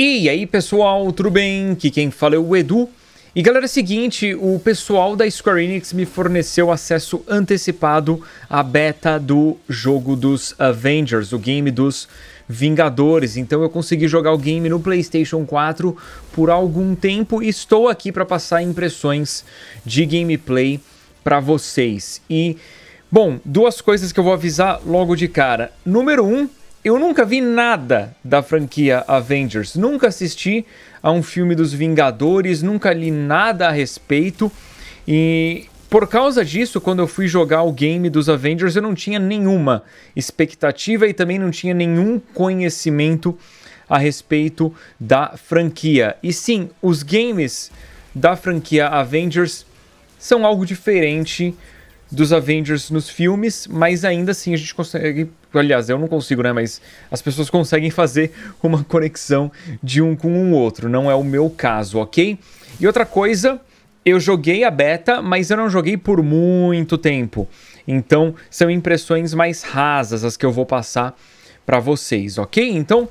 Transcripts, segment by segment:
E aí pessoal, tudo bem? Aqui quem fala é o Edu. E galera, é o seguinte, o pessoal da Square Enix me forneceu acesso antecipado à beta do jogo dos Avengers, o game dos Vingadores. Então eu consegui jogar o game no PlayStation 4 por algum tempo e estou aqui para passar impressões de gameplay para vocês. E Bom, duas coisas que eu vou avisar logo de cara. Número um, eu nunca vi nada da franquia Avengers, nunca assisti a um filme dos Vingadores, nunca li nada a respeito e por causa disso, quando eu fui jogar o game dos Avengers, eu não tinha nenhuma expectativa e também não tinha nenhum conhecimento a respeito da franquia. E sim, os games da franquia Avengers são algo diferente dos Avengers nos filmes, mas ainda assim a gente consegue. Aliás, eu não consigo, né? Mas as pessoas conseguem fazer uma conexão de um com o outro. Não é o meu caso, ok? E outra coisa, eu joguei a beta, mas eu não joguei por muito tempo. Então são impressões mais rasas as que eu vou passar para vocês, ok? Então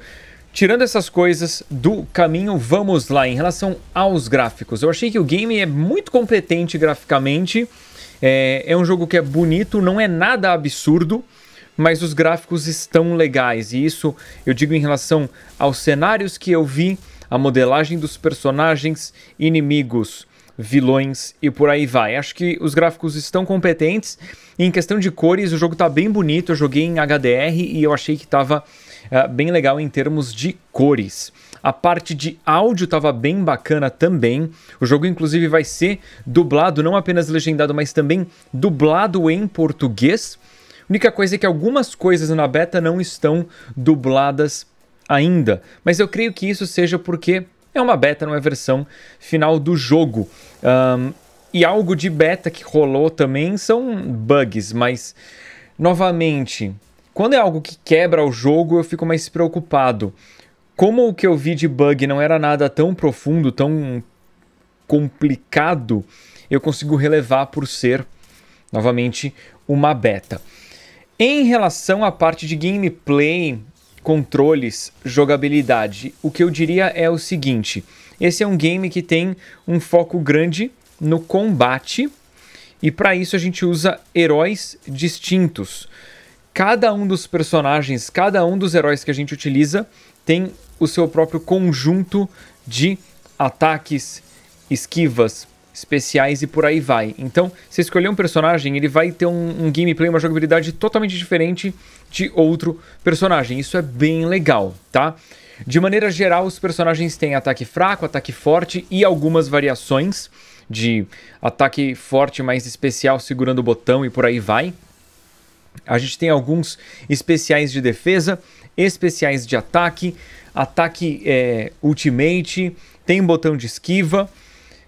Tirando essas coisas do caminho, vamos lá. Em relação aos gráficos, eu achei que o game é muito competente graficamente. É, é, um jogo que é bonito, não é nada absurdo, mas os gráficos estão legais. E isso eu digo em relação aos cenários que eu vi, a modelagem dos personagens, inimigos vilões e por aí vai. Acho que os gráficos estão competentes. E em questão de cores, o jogo está bem bonito. Eu joguei em HDR e eu achei que estava uh, eh, bem legal em termos de cores. A parte de áudio estava bem bacana também. O jogo, inclusive, vai ser dublado, não apenas legendado, mas também dublado em português. A única coisa é que algumas coisas na beta não estão dubladas ainda. Mas eu creio que isso seja porque é uma beta, não é versão final do jogo. Um, e algo de beta que rolou também são bugs, mas novamente, quando é algo que quebra o jogo, eu fico mais preocupado. Como o que eu vi de bug não era nada tão profundo, tão complicado, eu consigo relevar por ser, novamente, uma beta. Em relação à parte de gameplay, controles, jogabilidade. O que eu diria é o seguinte: esse é um game que tem um foco grande no combate e para isso a gente usa heróis distintos. Cada um dos personagens, cada um dos heróis que a gente utiliza tem o seu próprio conjunto de ataques, esquivas, especiais e por aí vai. Então, se escolher um personagem, ele vai ter um, um gameplay, uma jogabilidade totalmente diferente de outro personagem. Isso é bem legal, tá? De maneira geral, os personagens têm ataque fraco, ataque forte e algumas variações de ataque forte mais especial segurando o botão e por aí vai. A gente tem alguns especiais de defesa, especiais de ataque, ataque é, ultimate, tem um botão de esquiva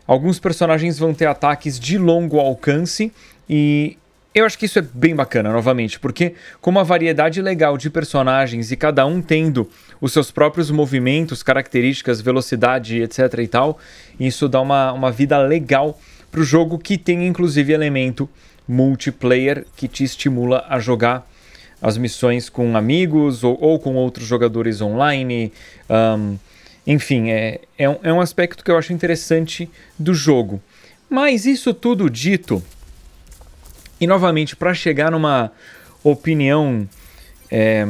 Alguns personagens vão ter ataques de longo alcance e eu acho que isso é bem bacana, novamente, porque com uma variedade legal de personagens e cada um tendo os seus próprios movimentos, características, velocidade, etc e tal, isso dá uma, uma vida legal para o jogo que tem inclusive elemento multiplayer que te estimula a jogar as missões com amigos ou, ou com outros jogadores online. Um, enfim, é, é, um, é um aspecto que eu acho interessante do jogo. Mas isso tudo dito, e novamente, para chegar numa opinião é,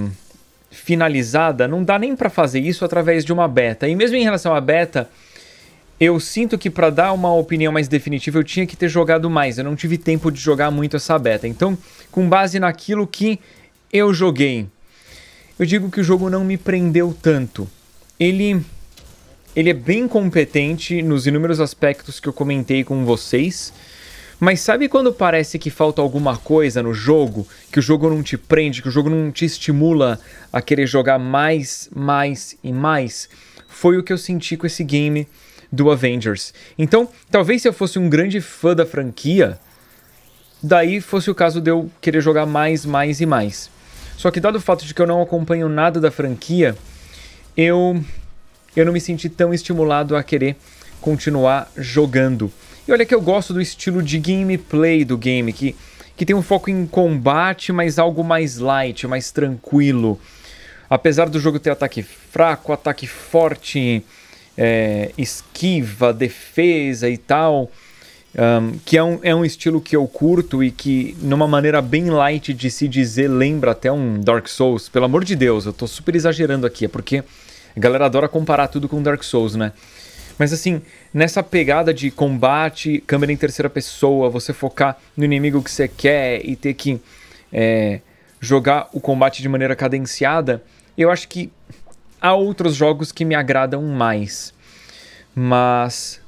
finalizada, não dá nem para fazer isso através de uma beta. E mesmo em relação à beta, eu sinto que para dar uma opinião mais definitiva eu tinha que ter jogado mais. Eu não tive tempo de jogar muito essa beta. Então, com base naquilo que eu joguei, eu digo que o jogo não me prendeu tanto. Ele ele é bem competente nos inúmeros aspectos que eu comentei com vocês. Mas sabe quando parece que falta alguma coisa no jogo, que o jogo não te prende, que o jogo não te estimula a querer jogar mais, mais e mais? Foi o que eu senti com esse game do Avengers. Então, talvez se eu fosse um grande fã da franquia, daí fosse o caso de eu querer jogar mais, mais e mais. Só que dado o fato de que eu não acompanho nada da franquia, eu eu não me senti tão estimulado a querer continuar jogando. E olha que eu gosto do estilo de gameplay do game, que, que tem um foco em combate, mas algo mais light, mais tranquilo. Apesar do jogo ter ataque fraco, ataque forte, é, esquiva, defesa e tal, um, que é um, é um estilo que eu curto e que, numa maneira bem light de se dizer, lembra até um Dark Souls. Pelo amor de Deus, eu estou super exagerando aqui, é porque a galera adora comparar tudo com Dark Souls, né? Mas assim, nessa pegada de combate, câmera em terceira pessoa, você focar no inimigo que você quer e ter que é, jogar o combate de maneira cadenciada, eu acho que há outros jogos que me agradam mais. Mas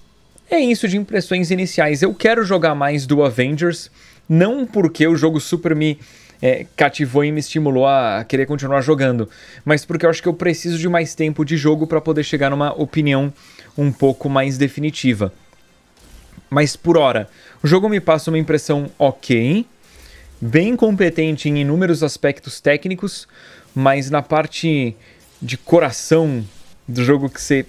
é isso de impressões iniciais. Eu quero jogar mais do Avengers, não porque o jogo super me é, cativou e me estimulou a querer continuar jogando, mas porque eu acho que eu preciso de mais tempo de jogo para poder chegar numa opinião um pouco mais definitiva. Mas por hora, o jogo me passa uma impressão ok, bem competente em inúmeros aspectos técnicos, mas na parte de coração do jogo que você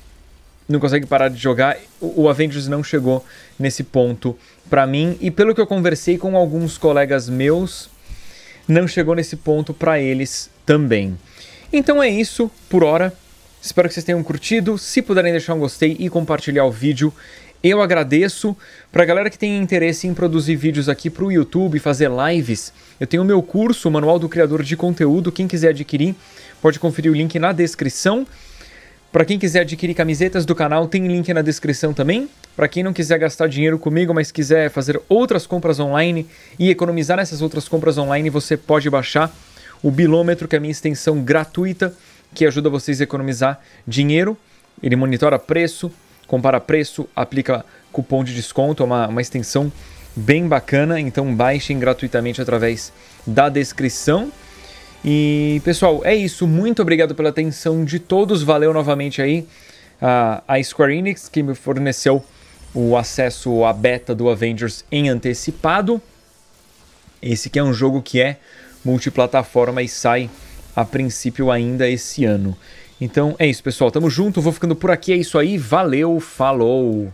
não consegue parar de jogar, o Avengers não chegou nesse ponto para mim. E pelo que eu conversei com alguns colegas meus não chegou nesse ponto para eles também. Então é isso por hora. Espero que vocês tenham curtido. Se puderem deixar um gostei e compartilhar o vídeo, eu agradeço. Para a galera que tem interesse em produzir vídeos aqui para o YouTube, fazer lives, eu tenho o meu curso, o Manual do Criador de Conteúdo. Quem quiser adquirir, pode conferir o link na descrição. Para quem quiser adquirir camisetas do canal, tem link na descrição também. Para quem não quiser gastar dinheiro comigo, mas quiser fazer outras compras online e economizar nessas outras compras online, você pode baixar o Bilômetro, que é a minha extensão gratuita, que ajuda vocês a economizar dinheiro. Ele monitora preço, compara preço, aplica cupom de desconto, é uma, uma extensão bem bacana, então baixem gratuitamente através da descrição. E pessoal, é isso. Muito obrigado pela atenção de todos. Valeu novamente aí a, Square Enix que me forneceu o acesso à beta do Avengers em antecipado. Esse que é um jogo que é multiplataforma e sai a princípio ainda esse ano. Então é isso, pessoal. Tamo junto, vou ficando por aqui. É isso aí. Valeu, falou!